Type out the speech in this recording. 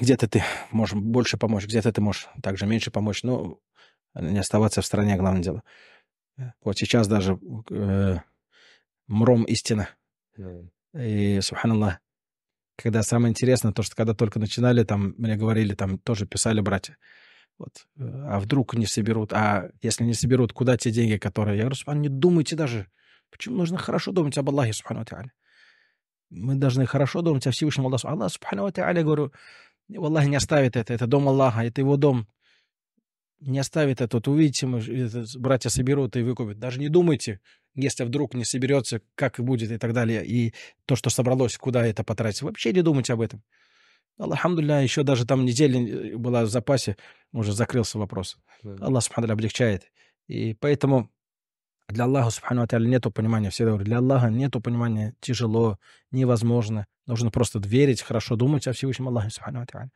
где-то ты можешь больше помочь, где-то ты можешь также меньше помочь, но не оставаться в стороне, главное дело. Вот сейчас даже э, мром истина. И, субханаллах, когда самое интересное, то, что когда только начинали, там мне говорили, там тоже писали братья, вот, э, а вдруг не соберут, а если не соберут, куда те деньги, которые... Я говорю, субхан, не думайте даже, почему нужно хорошо думать об Аллахе, субхану Мы должны хорошо думать о Всевышнем Аллахе. Аллах, субхану говорю, Аллах не оставит это, это дом Аллаха, это его дом. Не оставит это, вот увидите, мы, это, братья соберут и выкупят. Даже не думайте, если вдруг не соберется, как будет и так далее, и то, что собралось, куда это потратить. Вообще не думайте об этом. Алхамдулillah, еще даже там неделя э, была в запасе, уже закрылся вопрос. Да. Аллах, субханаллах, облегчает. И поэтому для Аллаха, Субхану Аталя, нету понимания. Все говорят, для Аллаха нету понимания тяжело, невозможно. Нужно просто верить, хорошо думать о Всевышнем Аллахе, Субхану Аталя.